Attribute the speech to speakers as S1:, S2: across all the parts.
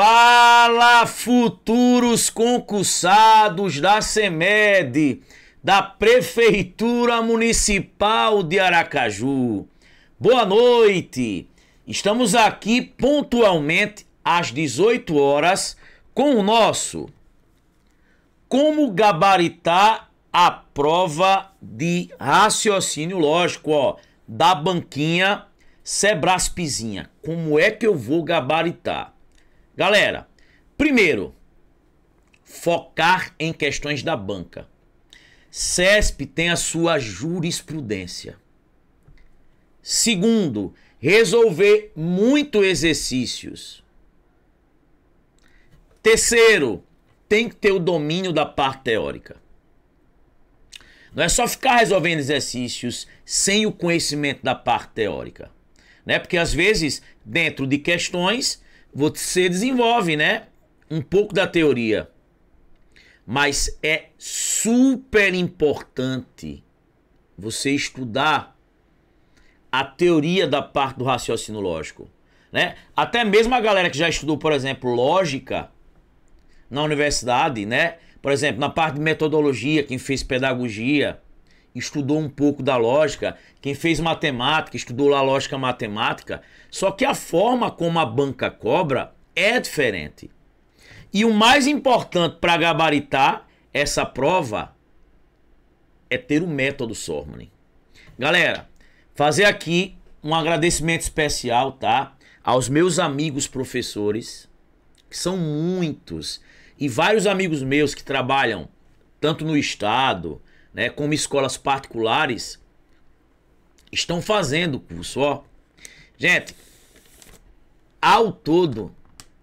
S1: Fala, futuros concursados da SEMED, da Prefeitura Municipal de Aracaju. Boa noite! Estamos aqui pontualmente às 18 horas com o nosso Como gabaritar a prova de raciocínio lógico, ó, da banquinha Sebraspizinha. Como é que eu vou gabaritar? Galera, primeiro, focar em questões da banca. CESP tem a sua jurisprudência. Segundo, resolver muito exercícios. Terceiro, tem que ter o domínio da parte teórica. Não é só ficar resolvendo exercícios sem o conhecimento da parte teórica. Né? Porque às vezes, dentro de questões, você desenvolve, né? Um pouco da teoria. Mas é super importante você estudar a teoria da parte do raciocínio lógico. Né? Até mesmo a galera que já estudou, por exemplo, lógica na universidade, né? Por exemplo, na parte de metodologia, quem fez pedagogia, estudou um pouco da lógica, quem fez matemática, estudou lá lógica matemática, só que a forma como a banca cobra é diferente. E o mais importante para gabaritar essa prova é ter o método Sormann. Galera, fazer aqui um agradecimento especial, tá? Aos meus amigos professores, que são muitos, e vários amigos meus que trabalham tanto no estado, né, como escolas particulares, estão fazendo o curso, ó. Gente, ao todo,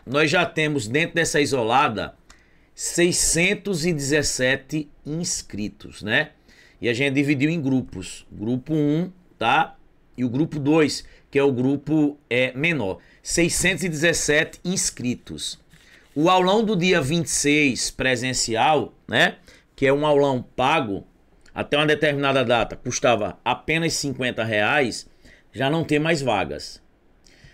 S1: nós já temos dentro dessa isolada 617 inscritos, né? E a gente dividiu em grupos. Grupo 1, tá? E o grupo 2, que é o grupo é, menor. 617 inscritos. O aulão do dia 26 presencial, né? Que é um aulão pago, até uma determinada data custava apenas 50 reais, já não tem mais vagas.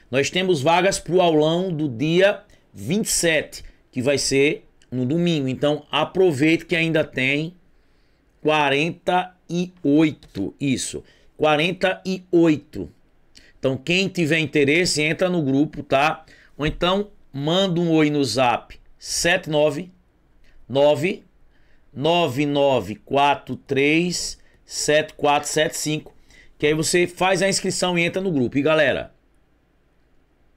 S1: Nós temos vagas para o aulão do dia 27, que vai ser no domingo. Então aproveite que ainda tem 48. Isso, 48. Então quem tiver interesse, entra no grupo, tá? Ou então manda um oi no zap 799 9943 Que aí você faz a inscrição e entra no grupo. E galera,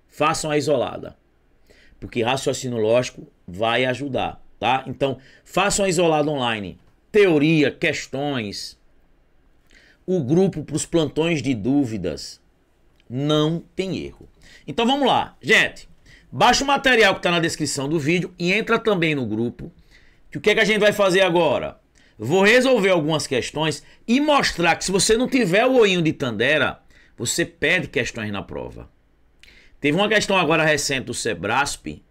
S1: façam a isolada. Porque raciocínio lógico vai ajudar, tá? Então, façam a isolada online. Teoria, questões. O grupo para os plantões de dúvidas. Não tem erro. Então vamos lá, gente. Baixa o material que está na descrição do vídeo e entra também no grupo. Que o que, é que a gente vai fazer agora? Vou resolver algumas questões e mostrar que se você não tiver o olhinho de Tandera, você perde questões na prova. Teve uma questão agora recente do Sebrasp,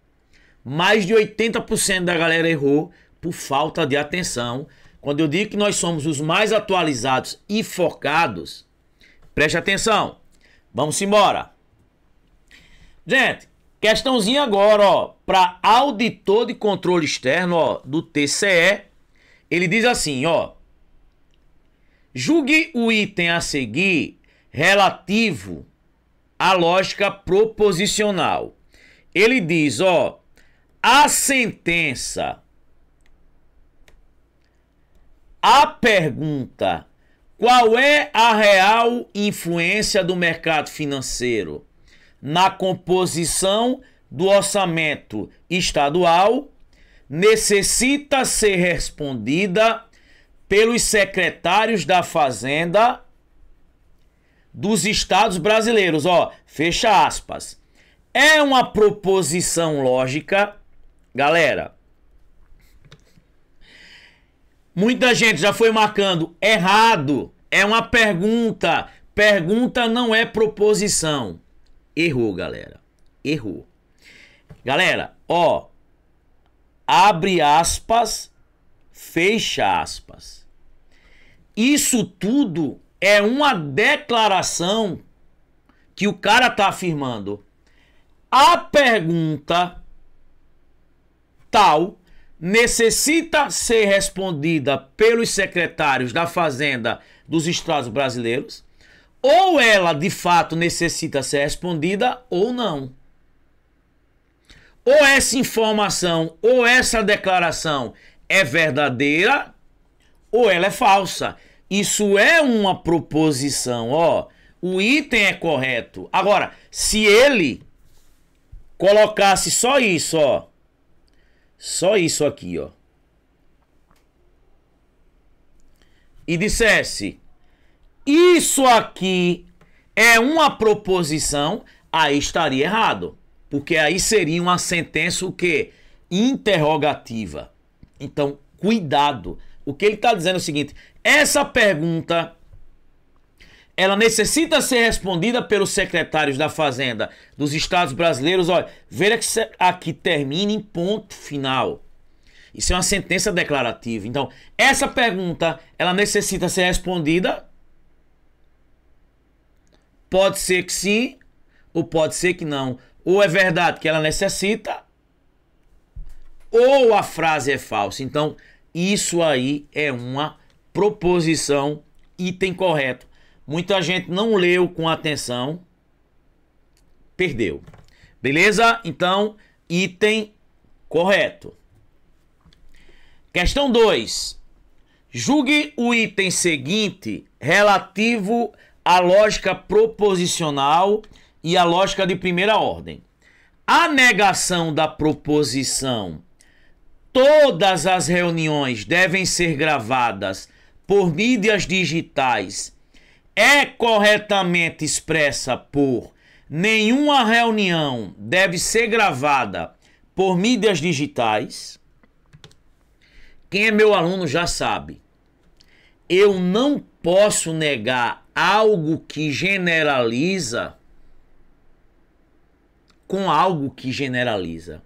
S1: mais de 80% da galera errou por falta de atenção. Quando eu digo que nós somos os mais atualizados e focados, preste atenção. Vamos embora. Gente, Questãozinha agora, ó, para auditor de controle externo, ó, do TCE. Ele diz assim, ó: Julgue o item a seguir relativo à lógica proposicional. Ele diz, ó, a sentença, a pergunta, qual é a real influência do mercado financeiro? na composição do orçamento estadual necessita ser respondida pelos secretários da Fazenda dos estados brasileiros. Ó, fecha aspas. É uma proposição lógica, galera. Muita gente já foi marcando errado. É uma pergunta. Pergunta não é proposição. Errou, galera. Errou. Galera, ó. Abre aspas, fecha aspas. Isso tudo é uma declaração que o cara tá afirmando. A pergunta tal necessita ser respondida pelos secretários da Fazenda dos estados brasileiros ou ela de fato necessita ser respondida ou não. Ou essa informação ou essa declaração é verdadeira ou ela é falsa. Isso é uma proposição, ó. O item é correto. Agora, se ele colocasse só isso, ó. Só isso aqui, ó. E dissesse: isso aqui é uma proposição, aí estaria errado. Porque aí seria uma sentença o quê? Interrogativa. Então, cuidado. O que ele está dizendo é o seguinte: essa pergunta ela necessita ser respondida pelos secretários da Fazenda dos estados brasileiros. Olha, veja que aqui termina em ponto final. Isso é uma sentença declarativa. Então, essa pergunta ela necessita ser respondida Pode ser que sim, ou pode ser que não. Ou é verdade que ela necessita, ou a frase é falsa. Então, isso aí é uma proposição item correto. Muita gente não leu com atenção, perdeu. Beleza? Então, item correto. Questão 2. Julgue o item seguinte relativo a lógica proposicional e a lógica de primeira ordem. A negação da proposição. Todas as reuniões devem ser gravadas por mídias digitais. É corretamente expressa por nenhuma reunião deve ser gravada por mídias digitais. Quem é meu aluno já sabe. Eu não posso negar algo que generaliza com algo que generaliza.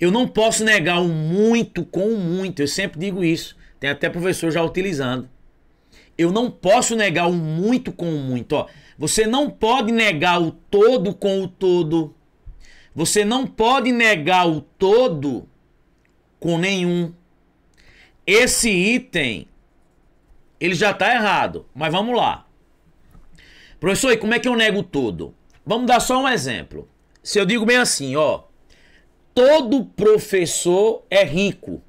S1: Eu não posso negar o muito com o muito, eu sempre digo isso. Tem até professor já utilizando. Eu não posso negar o muito com o muito. Ó, você não pode negar o todo com o todo. Você não pode negar o todo com nenhum. Esse item ele já tá errado, mas vamos lá. Professor, e como é que eu nego tudo? Vamos dar só um exemplo. Se eu digo bem assim, ó, todo professor é rico.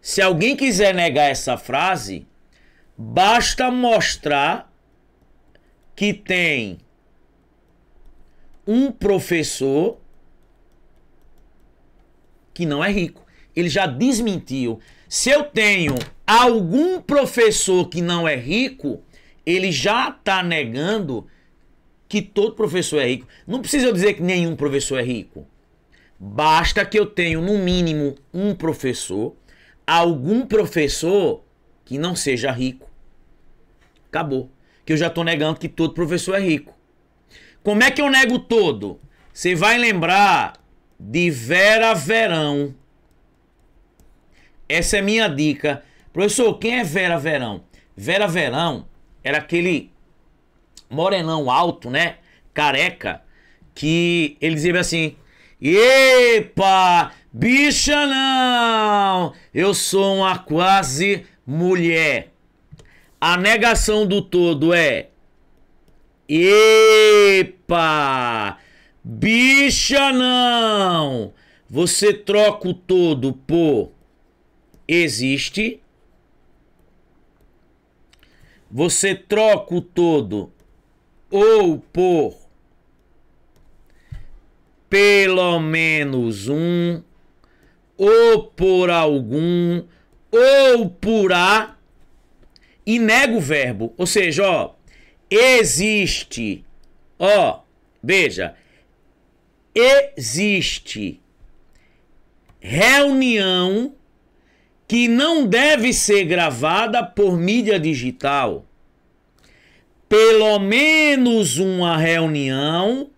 S1: Se alguém quiser negar essa frase, basta mostrar que tem um professor que não é rico. Ele já desmentiu. Se eu tenho algum professor que não é rico, ele já está negando que todo professor é rico. Não precisa eu dizer que nenhum professor é rico. Basta que eu tenha, no mínimo, um professor, algum professor que não seja rico. Acabou. Que eu já estou negando que todo professor é rico. Como é que eu nego todo? Você vai lembrar de Vera Verão. Essa é minha dica. Professor, quem é Vera Verão? Vera Verão era aquele morenão alto, né? Careca, que ele dizia assim: Epa, bicha não! Eu sou uma quase mulher. A negação do todo é: Epa, bicha não! Você troca o todo por existe. Você troca o todo ou por pelo menos um, ou por algum, ou por a, e nega o verbo. Ou seja, ó, existe, ó, veja, existe reunião que não deve ser gravada por mídia digital. Pelo menos uma reunião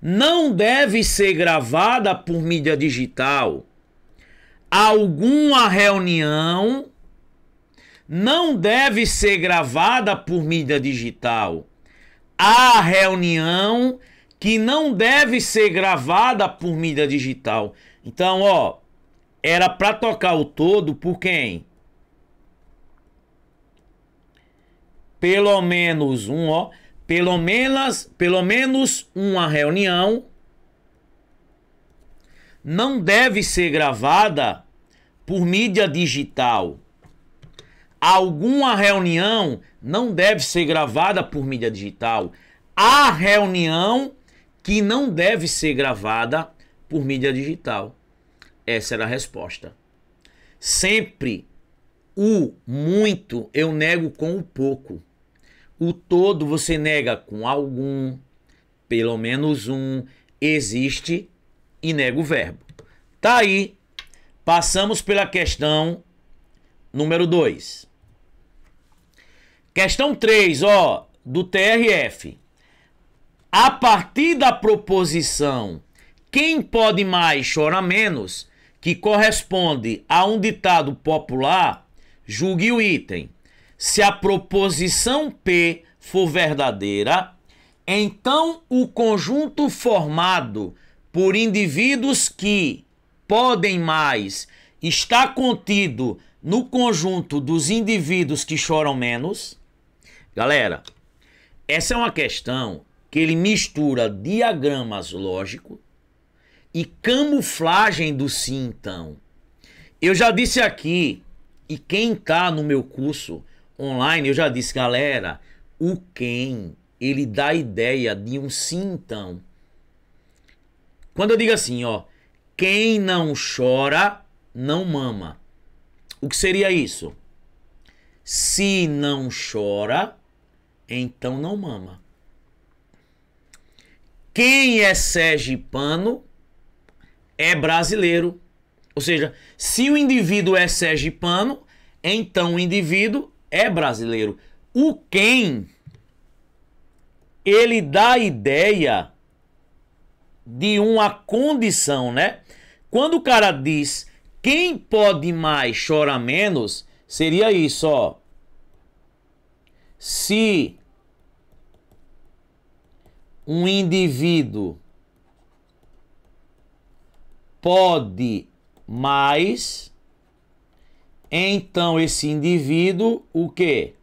S1: não deve ser gravada por mídia digital. Alguma reunião não deve ser gravada por mídia digital. A reunião que não deve ser gravada por mídia digital. Então, ó, era para tocar o todo por quem? Pelo menos um, ó, pelo menos, pelo menos uma reunião não deve ser gravada por mídia digital. Alguma reunião não deve ser gravada por mídia digital. A reunião que não deve ser gravada por mídia digital. Essa era a resposta. Sempre o muito eu nego com o pouco. O todo você nega com algum, pelo menos um, existe e nega o verbo. Tá aí. Passamos pela questão número 2. Questão 3, ó, do TRF. A partir da proposição quem pode mais chora menos, que corresponde a um ditado popular, julgue o item. Se a proposição P for verdadeira, então o conjunto formado por indivíduos que podem mais está contido no conjunto dos indivíduos que choram menos? Galera, essa é uma questão que ele mistura diagramas lógicos e camuflagem do sim então. Eu já disse aqui, e quem está no meu curso online, eu já disse, galera, o quem, ele dá a ideia de um sim então. Quando eu digo assim, ó, quem não chora, não mama. O que seria isso? Se não chora, então não mama. Quem é Sérgio Pano é brasileiro. Ou seja, se o indivíduo é sergipano, então o indivíduo é brasileiro. O quem ele dá a ideia de uma condição, né? Quando o cara diz quem pode mais chora menos, seria isso, ó. Se um indivíduo pode mais, então esse indivíduo o que?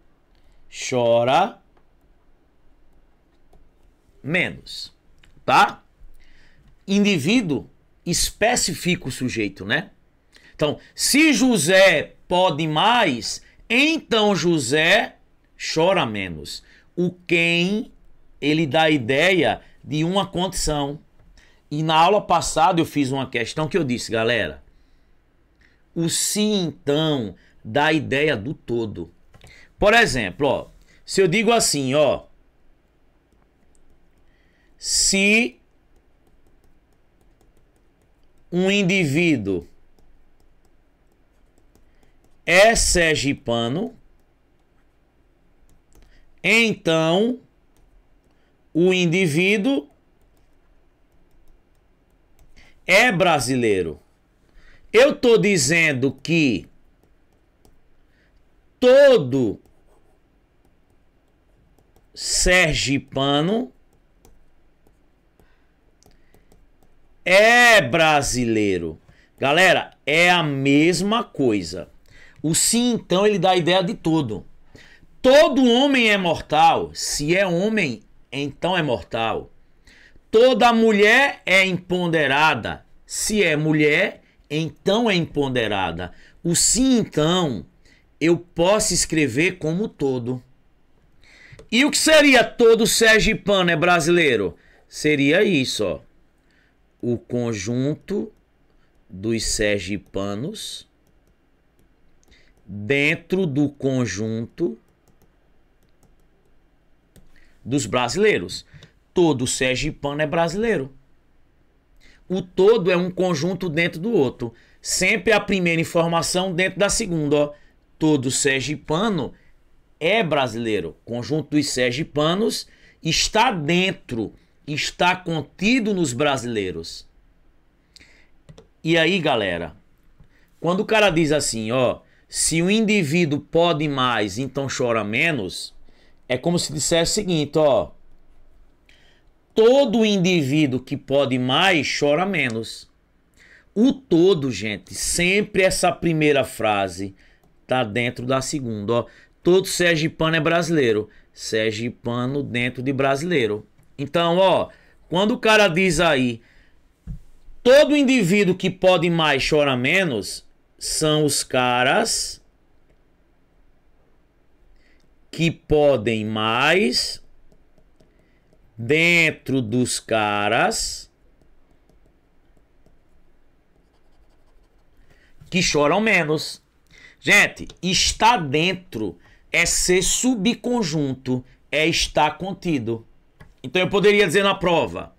S1: Chora menos, tá? Indivíduo especifica o sujeito, né? Então, se José pode mais, então José chora menos. O quem ele dá a ideia de uma condição. E na aula passada eu fiz uma questão que eu disse, galera, o se então dá a ideia do todo. Por exemplo, ó, se eu digo assim, ó, se um indivíduo é sergipano, então o indivíduo é brasileiro. Eu estou dizendo que todo sergipano é brasileiro. Galera, é a mesma coisa. O sim, então, ele dá a ideia de todo. Todo homem é mortal. Se é homem, então é mortal. Toda mulher é imponderada. Se é mulher, então é imponderada. O sim, então, eu posso escrever como todo. E o que seria todo sergipano é brasileiro? Seria isso, ó. O conjunto dos sergipanos dentro do conjunto dos brasileiros todo sergipano é brasileiro. O todo é um conjunto dentro do outro. Sempre a primeira informação dentro da segunda. Ó. Todo sergipano é brasileiro. Conjunto dos sergipanos está dentro, está contido nos brasileiros. E aí, galera, quando o cara diz assim, ó, se o indivíduo pode mais, então chora menos, é como se dissesse o seguinte, ó, todo indivíduo que pode mais chora menos. O todo, gente, sempre essa primeira frase tá dentro da segunda, ó. Todo sergipano é brasileiro. Sergipano dentro de brasileiro. Então, ó, quando o cara diz aí, todo indivíduo que pode mais chora menos, são os caras que podem mais dentro dos caras que choram menos. Gente, está dentro é ser subconjunto, é estar contido. Então eu poderia dizer na prova: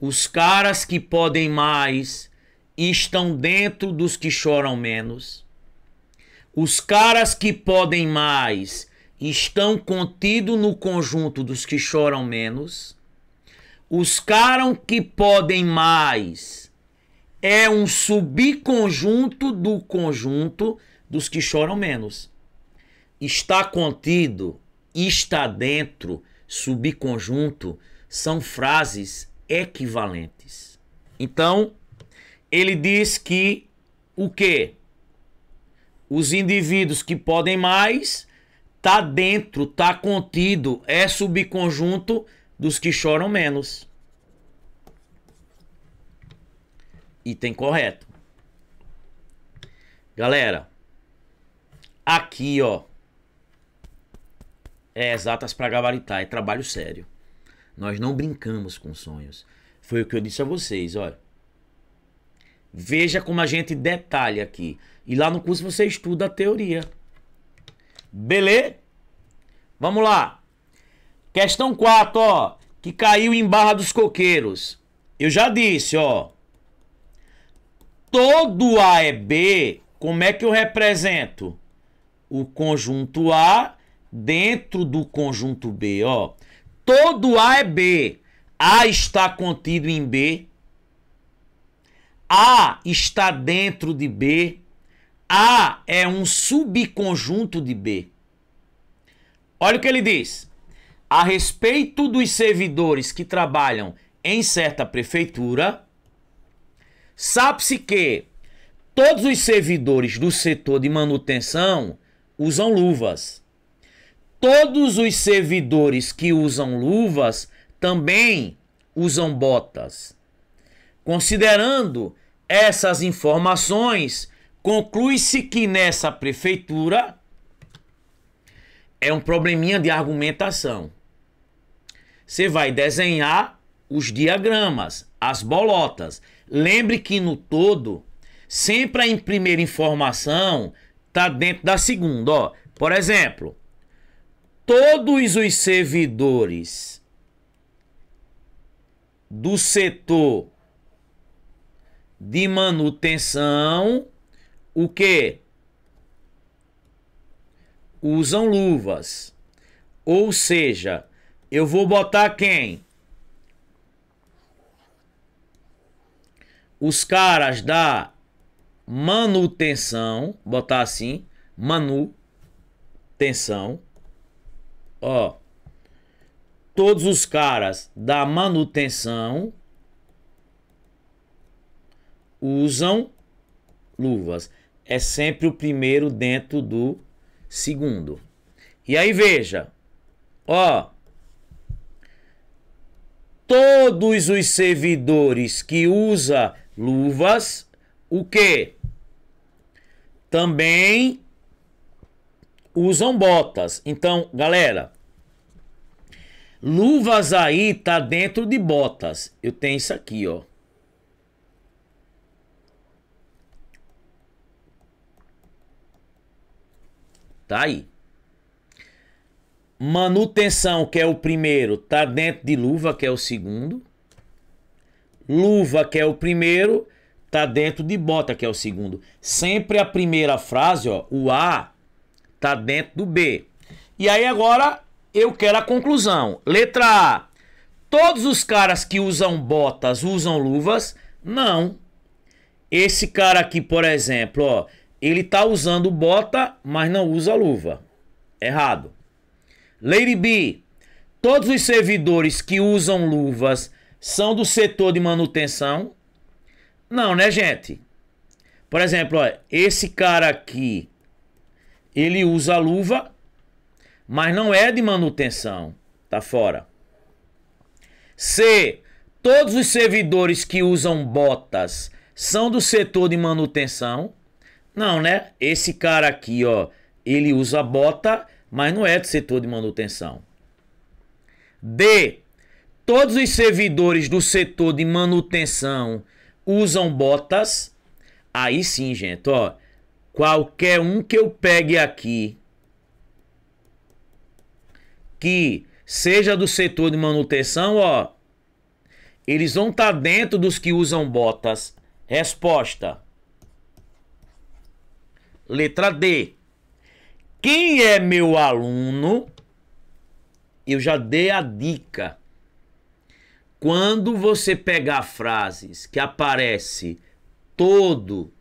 S1: os caras que podem mais estão dentro dos que choram menos. Os caras que podem mais estão contidos no conjunto dos que choram menos. Os caras que podem mais é um subconjunto do conjunto dos que choram menos. Está contido, está dentro, subconjunto, são frases equivalentes. Então, ele diz que o quê? Os indivíduos que podem mais tá dentro, tá contido, é subconjunto dos que choram menos. Item correto. Galera, aqui ó, é exatas para gabaritar, é trabalho sério. Nós não brincamos com sonhos. Foi o que eu disse a vocês, olha. Veja como a gente detalha aqui. E lá no curso você estuda a teoria. Beleza? Vamos lá. Questão 4, ó. Que caiu em Barra dos Coqueiros. Eu já disse, ó. Todo A é B, como é que eu represento? O conjunto A dentro do conjunto B, ó. Todo A é B. A está contido em B. A está dentro de B. A é um subconjunto de B. Olha o que ele diz. A respeito dos servidores que trabalham em certa prefeitura, sabe-se que todos os servidores do setor de manutenção usam luvas. Todos os servidores que usam luvas também usam botas. Considerando essas informações, conclui-se que nessa prefeitura é um probleminha de argumentação. Você vai desenhar os diagramas, as bolotas. Lembre que no todo, sempre a primeira informação está dentro da segunda. Ó. Por exemplo, todos os servidores do setor de manutenção, o que? usam luvas. Ou seja, eu vou botar quem? Os caras da manutenção, botar assim, manutenção. Ó. Todos os caras da manutenção usam luvas. É sempre o primeiro dentro do segundo. E aí veja, ó, todos os servidores que usa luvas, o que? Também usam botas. Então, galera, luvas aí tá dentro de botas. Eu tenho isso aqui, ó. Tá aí. Manutenção, que é o primeiro, tá dentro de luva, que é o segundo. Luva, que é o primeiro, tá dentro de bota, que é o segundo. Sempre a primeira frase, ó, o A tá dentro do B. E aí agora eu quero a conclusão. Letra A. Todos os caras que usam botas usam luvas? Não. Esse cara aqui, por exemplo, ó, ele tá usando bota, mas não usa luva. Errado. Lady B, todos os servidores que usam luvas são do setor de manutenção? Não, né, gente? Por exemplo, ó, esse cara aqui, ele usa luva, mas não é de manutenção. Tá fora. C, todos os servidores que usam botas são do setor de manutenção? Não, né? Esse cara aqui, ó, ele usa bota, mas não é do setor de manutenção. D. Todos os servidores do setor de manutenção usam botas. Aí sim, gente, ó. Qualquer um que eu pegue aqui que seja do setor de manutenção, ó, eles vão estar tá dentro dos que usam botas. Resposta: Letra D. Quem é meu aluno? Eu já dei a dica. Quando você pegar frases que aparece todo,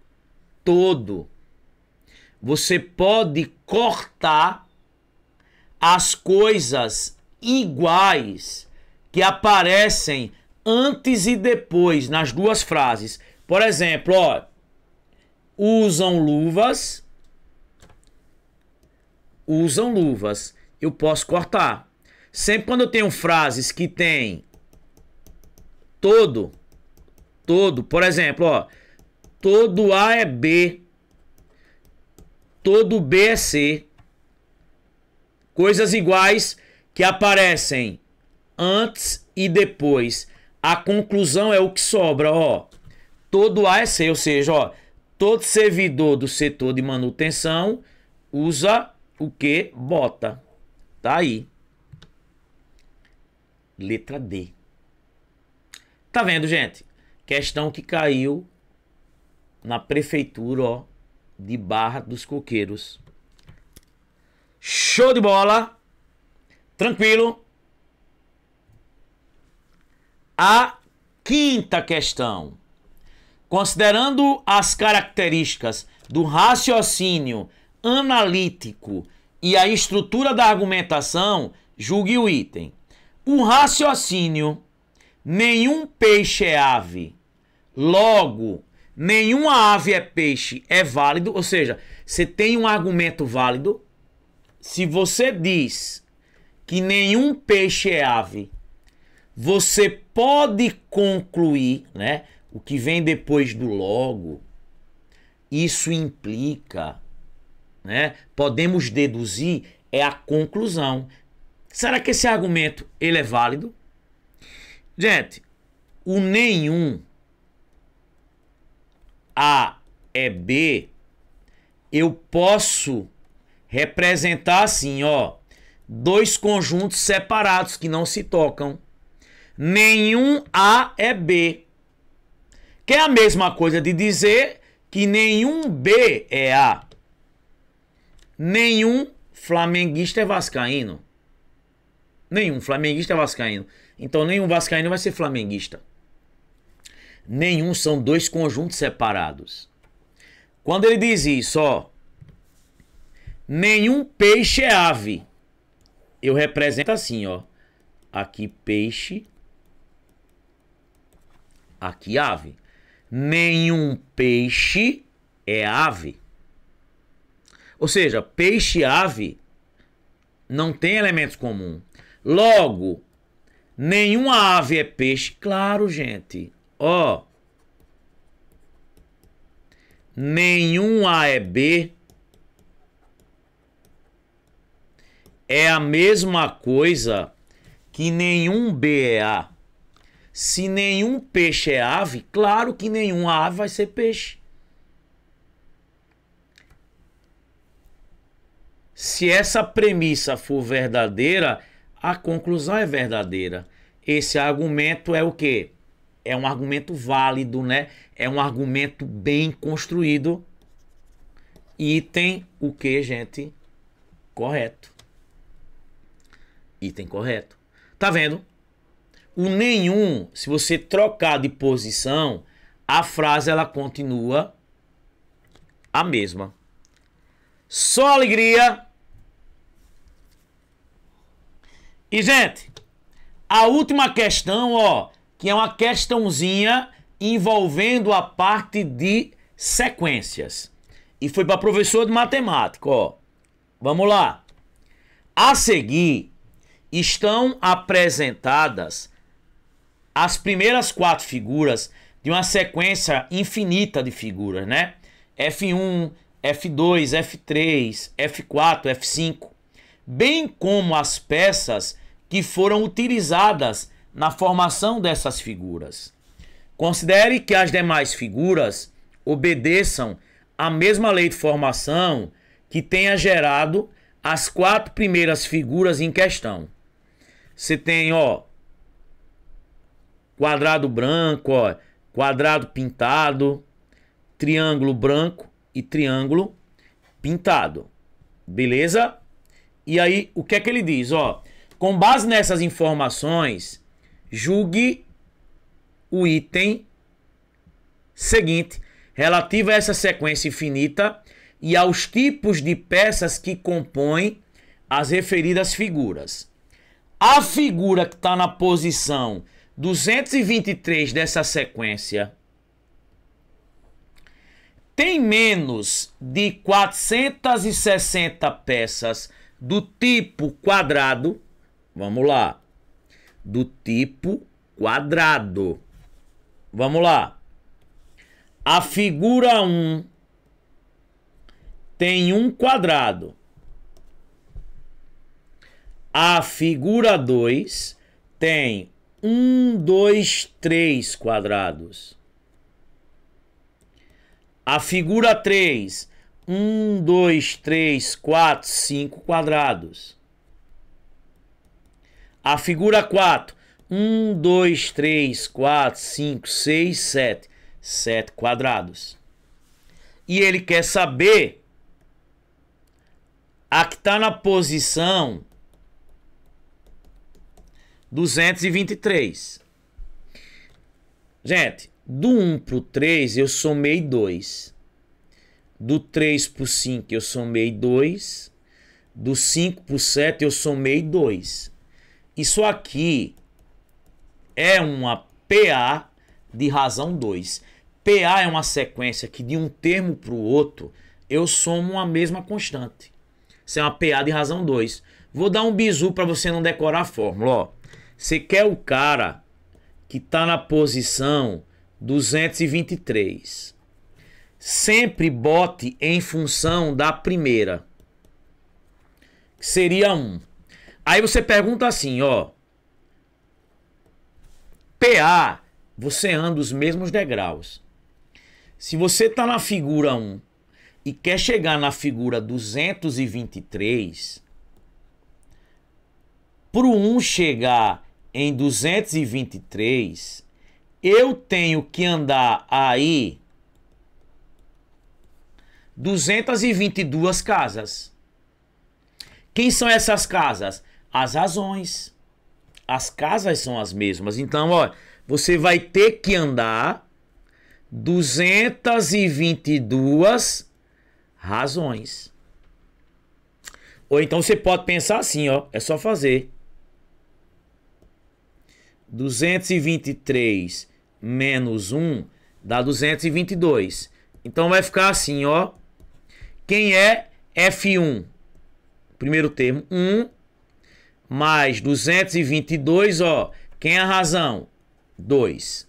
S1: todo, você pode cortar as coisas iguais que aparecem antes e depois nas duas frases. Por exemplo, ó, usam luvas. Usam luvas. Eu posso cortar. Sempre quando eu tenho frases que tem todo, todo, por exemplo, ó, todo A é B, todo B é C. Coisas iguais que aparecem antes e depois. A conclusão é o que sobra, ó. Todo A é C, ou seja, ó, Todo servidor do setor de manutenção usa o que? Bota. Tá aí. Letra D. Tá vendo, gente? Questão que caiu na prefeitura, ó, de Barra dos Coqueiros. Show de bola. Tranquilo. A quinta questão. Considerando as características do raciocínio analítico e a estrutura da argumentação, julgue o item. O raciocínio, nenhum peixe é ave, logo, nenhuma ave é peixe, é válido, ou seja, você tem um argumento válido. Se você diz que nenhum peixe é ave, você pode concluir, né? o que vem depois do logo, isso implica, né? Podemos deduzir é a conclusão. Será que esse argumento ele é válido? Gente, o nenhum A é B, eu posso representar assim, ó, dois conjuntos separados que não se tocam. Nenhum A é B. Que é a mesma coisa de dizer que nenhum B é A. Nenhum flamenguista é vascaíno. Nenhum flamenguista é vascaíno. Então nenhum vascaíno vai ser flamenguista. Nenhum são dois conjuntos separados. Quando ele diz isso, ó, nenhum peixe é ave. Eu represento assim, ó. Aqui peixe, aqui ave nenhum peixe é ave. Ou seja, peixe e ave não tem elementos comuns. Logo, nenhuma ave é peixe. Claro, gente. Ó. Nenhum A é B. É a mesma coisa que nenhum B é A. Se nenhum peixe é ave, claro que nenhuma ave vai ser peixe. Se essa premissa for verdadeira, a conclusão é verdadeira. Esse argumento é o quê? É um argumento válido, né? É um argumento bem construído. Item o que, gente? Correto. Item correto. Tá vendo? O nenhum, se você trocar de posição, a frase ela continua a mesma. Só alegria. E gente, a última questão, ó, que é uma questãozinha envolvendo a parte de sequências. E foi para professor de matemática, ó. Vamos lá. A seguir estão apresentadas as primeiras quatro figuras de uma sequência infinita de figuras, né? F1, F2, F3, F4, F5, bem como as peças que foram utilizadas na formação dessas figuras. Considere que as demais figuras obedeçam à mesma lei de formação que tenha gerado as quatro primeiras figuras em questão. Você tem, ó, quadrado branco, ó, quadrado pintado, triângulo branco e triângulo pintado. Beleza? E aí, o que é que ele diz? Ó, com base nessas informações, julgue o item seguinte, relativo a essa sequência infinita e aos tipos de peças que compõem as referidas figuras. A figura que está na posição 223 dessa sequência tem menos de 460 peças do tipo quadrado, vamos lá, do tipo quadrado, vamos lá, a figura 1 tem um quadrado, a figura 2 tem 1, 2, 3 quadrados. A figura 3, 1, 2, 3, 4, 5 quadrados. A figura 4, 1, 2, 3, 4, 5, 6, 7. 7 quadrados. E ele quer saber a que está na posição 223. Gente, do 1 para o 3 eu somei 2. Do 3 para o 5 eu somei 2. Do 5 para o 7 eu somei 2. Isso aqui é uma PA de razão 2. PA é uma sequência que de um termo para o outro eu somo a mesma constante. Isso é uma PA de razão 2. Vou dar um bizu para você não decorar a fórmula. Ó. Você quer o cara que está na posição 223. Sempre bote em função da primeira. Que seria 1. Um. Aí você pergunta assim, ó. PA, você anda os mesmos degraus. Se você está na figura 1 e quer chegar na figura 223, para o 1 chegar em 223, eu tenho que andar aí 222 casas. Quem são essas casas? As razões. As casas são as mesmas. Então, ó, você vai ter que andar 222 razões. Ou então você pode pensar assim, ó, é só fazer 223 menos 1 dá 222. Então vai ficar assim, ó. Quem é F1? Primeiro termo, 1 mais 222, ó. Quem é a razão? 2.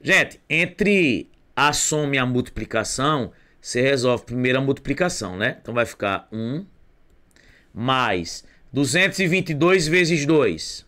S1: Gente, entre a soma e a multiplicação, você resolve primeiro a multiplicação, né? Então vai ficar 1 mais 222 vezes 2.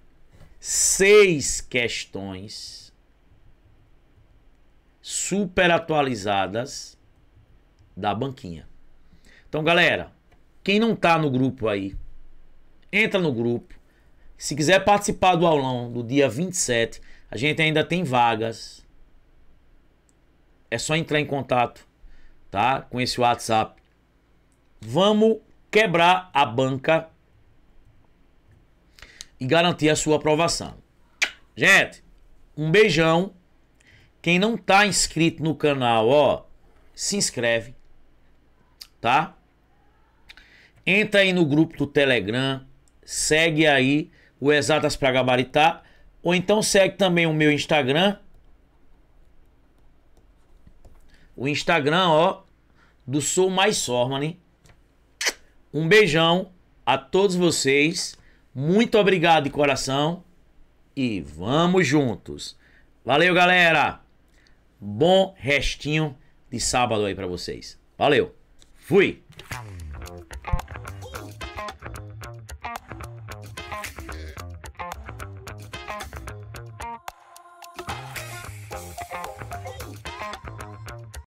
S1: seis questões super atualizadas da banquinha. Então, galera, quem não tá no grupo aí, entra no grupo. Se quiser participar do aulão do dia 27, a gente ainda tem vagas. É só entrar em contato, tá? Com esse WhatsApp. Vamos quebrar a banca e garantir a sua aprovação. Gente, um beijão. Quem não está inscrito no canal, ó, se inscreve, tá? Entra aí no grupo do Telegram, segue aí o Exatas para Gabaritar, ou então segue também o meu Instagram. O Instagram, ó, do Sou Mais Sormani. Né? Um beijão a todos vocês. Muito obrigado de coração e vamos juntos. Valeu, galera. Bom restinho de sábado aí para vocês. Valeu. Fui.